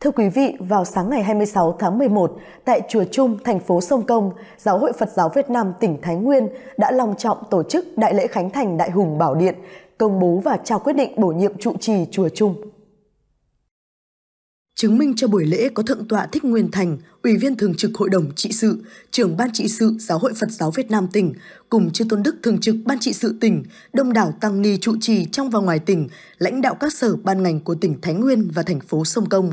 Thưa quý vị, vào sáng ngày 26 tháng 11, tại Chùa Trung, thành phố Sông Công, Giáo hội Phật giáo Việt Nam tỉnh Thái Nguyên đã long trọng tổ chức Đại lễ Khánh Thành Đại Hùng Bảo Điện, công bố và trao quyết định bổ nhiệm trụ trì Chùa Trung. Chứng minh cho buổi lễ có Thượng tọa Thích Nguyên Thành, Ủy viên Thường trực Hội đồng Trị sự, trưởng Ban Trị sự Giáo hội Phật giáo Việt Nam tỉnh, cùng Chư Tôn Đức Thường trực Ban Trị sự tỉnh, đông đảo tăng ni trụ trì trong và ngoài tỉnh, lãnh đạo các sở ban ngành của tỉnh Thái Nguyên và thành phố Sông Công.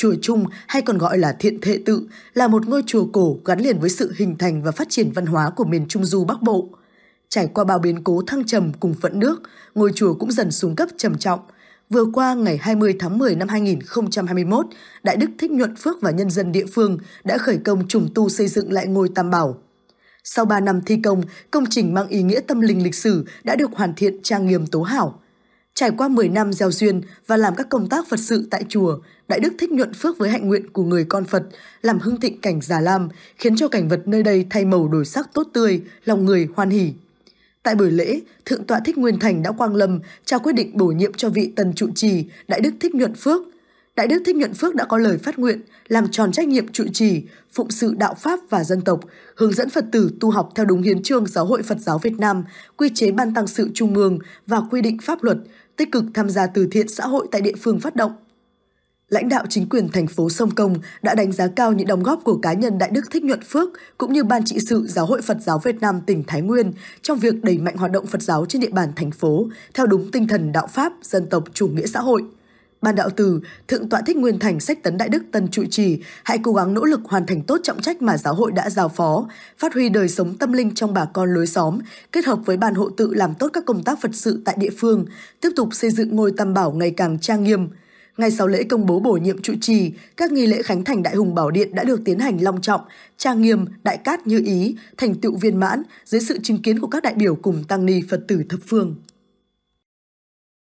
Chùa Trung hay còn gọi là Thiện Thệ Tự là một ngôi chùa cổ gắn liền với sự hình thành và phát triển văn hóa của miền Trung Du Bắc Bộ. Trải qua bao biến cố thăng trầm cùng phận nước, ngôi chùa cũng dần xuống cấp trầm trọng. Vừa qua ngày 20 tháng 10 năm 2021, Đại Đức Thích Nhuận Phước và nhân dân địa phương đã khởi công trùng tu xây dựng lại ngôi Tam Bảo. Sau 3 năm thi công, công trình mang ý nghĩa tâm linh lịch sử đã được hoàn thiện trang nghiêm tố hảo – Trải qua 10 năm gieo duyên và làm các công tác Phật sự tại chùa, Đại Đức thích nhuận phước với hạnh nguyện của người con Phật, làm hưng thịnh cảnh Già Lam, khiến cho cảnh vật nơi đây thay màu đổi sắc tốt tươi, lòng người hoan hỉ. Tại buổi lễ, Thượng tọa Thích Nguyên Thành đã quang lâm trao quyết định bổ nhiệm cho vị tần trụ trì Đại Đức Thích Nhuận Phước. Đại Đức Thích Nhuận Phước đã có lời phát nguyện làm tròn trách nhiệm trụ trì, phụng sự đạo Pháp và dân tộc, hướng dẫn Phật tử tu học theo đúng hiến trương Giáo hội Phật giáo Việt Nam, quy chế Ban Tăng sự Trung ương và quy định pháp luật, tích cực tham gia từ thiện xã hội tại địa phương phát động. Lãnh đạo chính quyền thành phố Sông Công đã đánh giá cao những đóng góp của cá nhân Đại Đức Thích Nhuận Phước cũng như Ban trị sự Giáo hội Phật giáo Việt Nam tỉnh Thái Nguyên trong việc đẩy mạnh hoạt động Phật giáo trên địa bàn thành phố theo đúng tinh thần đạo Pháp, dân tộc, chủ nghĩa xã hội – Ban đạo tử, Thượng tọa Thích Nguyên Thành sách tấn Đại Đức Tân trụ trì, hãy cố gắng nỗ lực hoàn thành tốt trọng trách mà giáo hội đã giao phó, phát huy đời sống tâm linh trong bà con lối xóm, kết hợp với ban hộ tự làm tốt các công tác Phật sự tại địa phương, tiếp tục xây dựng ngôi tam bảo ngày càng trang nghiêm. Ngay sau lễ công bố bổ nhiệm trụ trì, các nghi lễ khánh thành Đại Hùng Bảo Điện đã được tiến hành long trọng, trang nghiêm, đại cát như ý, thành tựu viên mãn dưới sự chứng kiến của các đại biểu cùng tăng ni Phật tử thập phương.